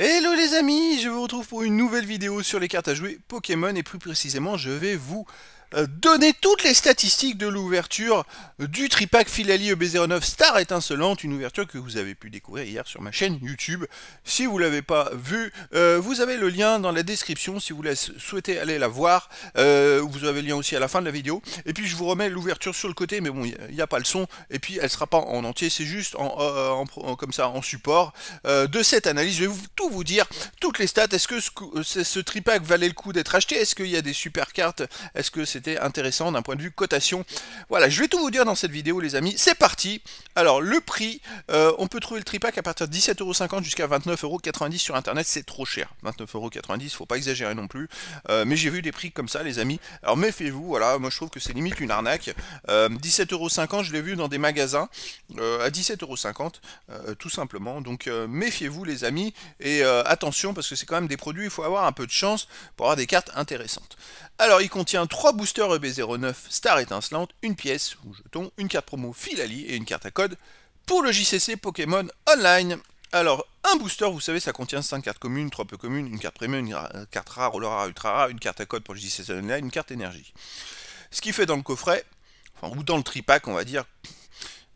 Hello les amis, je vous retrouve pour une nouvelle vidéo sur les cartes à jouer Pokémon et plus précisément je vais vous euh, donner toutes les statistiques de l'ouverture du tripack Filali EB09 Star étincelante, une ouverture que vous avez pu découvrir hier sur ma chaîne YouTube. Si vous ne l'avez pas vue, euh, vous avez le lien dans la description si vous souhaitez aller la voir. Euh, vous avez le lien aussi à la fin de la vidéo. Et puis je vous remets l'ouverture sur le côté, mais bon, il n'y a, pas le son. Et puis elle sera pas en entier, c'est juste en, comme ça en support de cette analyse. Je vais tout vous dire, toutes les stats. Est-ce que ce, ce tripack valait le coup d'être acheté Est-ce qu'il y a des super cartes Est-ce que c'est c'était intéressant d'un point de vue cotation. Voilà, je vais tout vous dire dans cette vidéo les amis, c'est parti Alors le prix, euh, on peut trouver le tripack à partir de 17,50€ jusqu'à 29,90€ sur internet, c'est trop cher. 29,90€, faut pas exagérer non plus, euh, mais j'ai vu des prix comme ça les amis, alors méfiez-vous, voilà, moi je trouve que c'est limite une arnaque. 17,50€, euh, je l'ai vu dans des magasins à 17,50€, tout simplement, donc méfiez-vous les amis, et attention parce que c'est quand même des produits, il faut avoir un peu de chance pour avoir des cartes intéressantes. Alors il contient 3 boosters booster EB09 Star étincelante, une pièce ou jeton, une carte promo Filali et une carte à code pour le JCC Pokémon Online. Alors, un booster, vous savez, ça contient 5 cartes communes, 3 peu communes, une carte premium, une, euh, carte rare, ou rare, ultra rare, une carte à code pour le JCC Online, une carte énergie. Ce qui fait dans le coffret, enfin, ou dans le tripack, on va dire,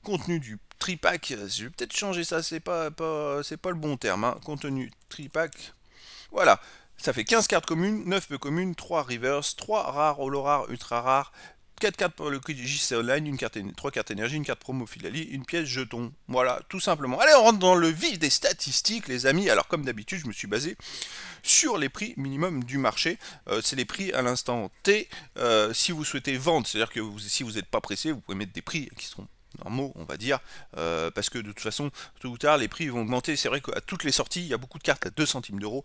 contenu du tripack, euh, je vais peut-être changer ça, c'est pas, pas, pas le bon terme, hein, contenu tripack, voilà, ça fait 15 cartes communes, 9 peu communes, 3 reverse, 3 rares, holo rares, ultra rares, 4 cartes pour le QGC Online, une carte, 3 cartes énergie, une carte promo Filali, une pièce jeton. Voilà, tout simplement. Allez, on rentre dans le vif des statistiques, les amis. Alors, comme d'habitude, je me suis basé sur les prix minimum du marché. Euh, c'est les prix à l'instant T. Euh, si vous souhaitez vendre, c'est-à-dire que si vous n'êtes pas pressé, vous pouvez mettre des prix qui seront normaux, on va dire, euh, parce que de toute façon, tôt ou tard, les prix vont augmenter. C'est vrai qu'à toutes les sorties, il y a beaucoup de cartes à 2 centimes d'euros.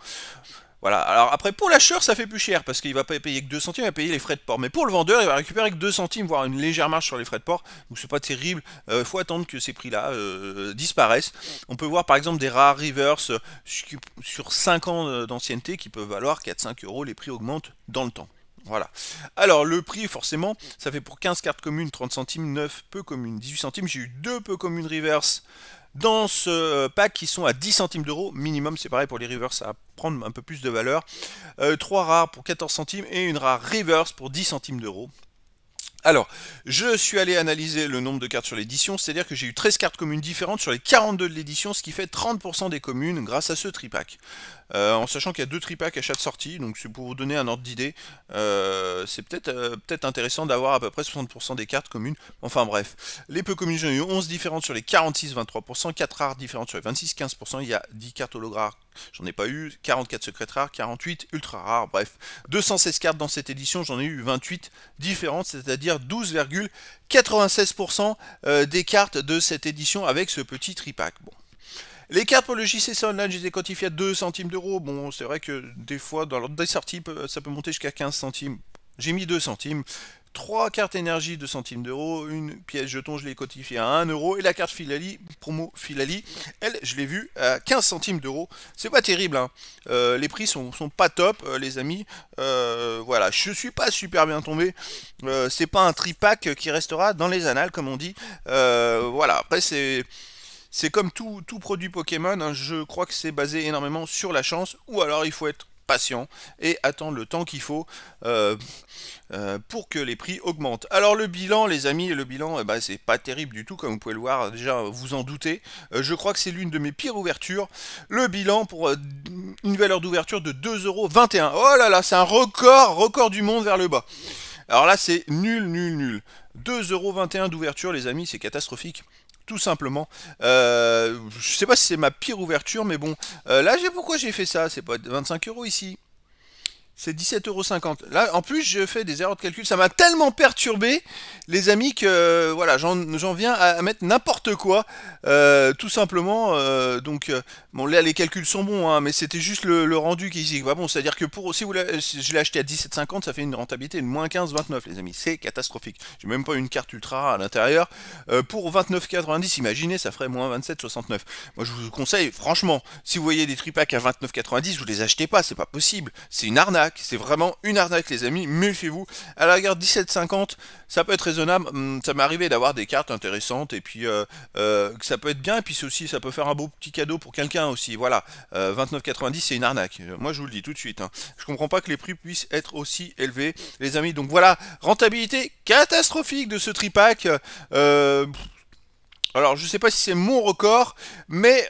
Voilà, alors après pour l'acheteur ça fait plus cher parce qu'il va pas payer que 2 centimes, il va payer les frais de port. Mais pour le vendeur, il va récupérer que 2 centimes, voire une légère marge sur les frais de port. Donc c'est pas terrible, il euh, faut attendre que ces prix-là euh, disparaissent. On peut voir par exemple des rares rivers euh, sur 5 ans d'ancienneté qui peuvent valoir 4-5 euros, les prix augmentent dans le temps. Voilà. Alors, le prix, forcément, ça fait pour 15 cartes communes, 30 centimes, 9 peu communes, 18 centimes. J'ai eu deux peu communes reverse dans ce pack qui sont à 10 centimes d'euros minimum. C'est pareil pour les reverse, ça va prendre un peu plus de valeur. 3 euh, rares pour 14 centimes et une rare reverse pour 10 centimes d'euros. Alors, je suis allé analyser le nombre de cartes sur l'édition, c'est-à-dire que j'ai eu 13 cartes communes différentes sur les 42 de l'édition, ce qui fait 30% des communes grâce à ce tripack. Euh, en sachant qu'il y a deux tripacks à chaque sortie, donc c'est pour vous donner un ordre d'idée. Euh, c'est peut-être euh, peut intéressant d'avoir à peu près 60% des cartes communes. Enfin bref, les peu communes, j'en ai eu 11 différentes sur les 46, 23%, 4 rares différentes sur les 26, 15%. Il y a 10 cartes holograres, j'en ai pas eu, 44 secrètes rares, 48 ultra rares, bref. 216 cartes dans cette édition, j'en ai eu 28 différentes, c'est-à-dire 12,96% des cartes de cette édition avec ce petit tripack. Bon. Les cartes pour le JCC Online, je les ai quantifiées à 2 centimes d'euros. Bon, c'est vrai que des fois, dans l'ordre des sorties, ça peut monter jusqu'à 15 centimes. J'ai mis 2 centimes. 3 cartes énergie, 2 centimes d'euros. Une pièce jeton, je l'ai quantifiée à 1 euro. Et la carte Filali, promo Filali, elle, je l'ai vue à 15 centimes d'euros. C'est pas terrible. Hein. Euh, les prix sont, sont pas top, euh, les amis. Euh, voilà, je suis pas super bien tombé. c'est pas un tripack qui restera dans les annales, comme on dit. voilà, après, c'est c'est comme tout, tout, produit Pokémon, hein, je crois que c'est basé énormément sur la chance, ou alors il faut être patient et attendre le temps qu'il faut euh, euh, pour que les prix augmentent. Alors le bilan, les amis, le bilan, eh ben, c'est pas terrible du tout, comme vous pouvez le voir, déjà vous en doutez. Euh, je crois que c'est l'une de mes pires ouvertures. Le bilan pour une valeur d'ouverture de 2,21€. Oh là là, c'est un record, record du monde vers le bas. Alors là, c'est nul, nul, nul. 2,21€ d'ouverture, les amis, c'est catastrophique tout simplement. Euh, je sais pas si c'est ma pire ouverture, mais bon. Euh, là, j'ai pourquoi j'ai fait ça C'est pas 25 euros ici. C'est 17,50€. Là, en plus, je fais des erreurs de calcul. Ça m'a tellement perturbé, les amis, que euh, voilà, j'en viens à mettre n'importe quoi. Euh, tout simplement. Euh, donc, bon, là, les calculs sont bons, hein, mais c'était juste le, rendu qui est bon. C'est-à-dire que pour si, vous je l'ai acheté à 17,50, ça fait une rentabilité de moins 15,29, les amis. C'est catastrophique. J'ai même pas une carte ultra à l'intérieur. pour 29,90, imaginez, ça ferait moins 27,69. Moi, je vous conseille, franchement, si vous voyez des tripacks à 29,90, vous les achetez pas. C'est pas possible. C'est une arnaque c'est vraiment une arnaque les amis, méfiez-vous. À la gare 17,50, ça peut être raisonnable, hum, ça m'est arrivé d'avoir des cartes intéressantes et puis euh, euh, ça peut être bien et puis aussi ça peut faire un beau petit cadeau pour quelqu'un aussi, voilà. 29,90 euh, c'est une arnaque, moi je vous le dis tout de suite. Hein. Je comprends pas que les prix puissent être aussi élevés les amis, donc voilà, rentabilité catastrophique de ce tripack. alors je sais pas si c'est mon record, mais,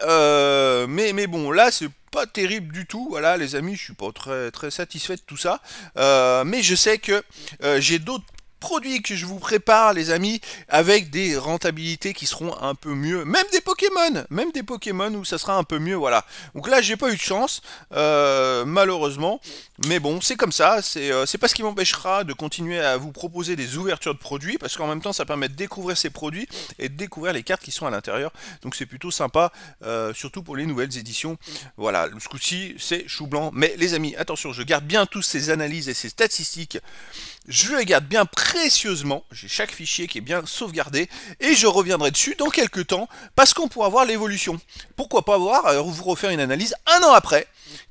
mais, mais bon là c'est pas terrible du tout. Voilà, les amis, je suis pas très, très satisfait de tout ça. Euh, mais je sais que euh, j'ai d'autres produits que je vous prépare, les amis, avec des rentabilités qui seront un peu mieux. Même des Pokémon, même des Pokémon où ça sera un peu mieux, voilà. Donc là, j'ai pas eu de chance, euh, malheureusement. Mais bon, c'est comme ça. Euh, c'est pas ce qui m'empêchera de continuer à vous proposer des ouvertures de produits, parce qu'en même temps, ça permet de découvrir ces produits et de découvrir les cartes qui sont à l'intérieur. Donc c'est plutôt sympa, euh, surtout pour les nouvelles éditions. Voilà, le coup-ci, c'est chou blanc. Mais les amis, attention, je garde bien tous ces analyses et ces statistiques. Je les garde bien près précieusement. J'ai chaque fichier qui est bien sauvegardé et je reviendrai dessus dans quelques temps parce qu'on pourra voir l'évolution. Pourquoi pas voir, alors vous refaire une analyse un an après.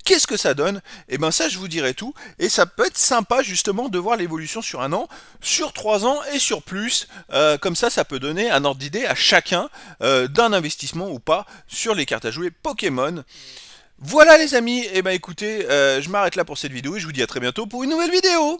Qu'est-ce que ça donne Et eh bien ça, je vous dirai tout. Et ça peut être sympa justement de voir l'évolution sur un an, sur trois ans et sur plus. Euh, comme ça, ça peut donner un ordre d'idée à chacun euh, d'un investissement ou pas sur les cartes à jouer Pokémon. Voilà les amis, et eh ben, écoutez, euh, je m'arrête là pour cette vidéo et je vous dis à très bientôt pour une nouvelle vidéo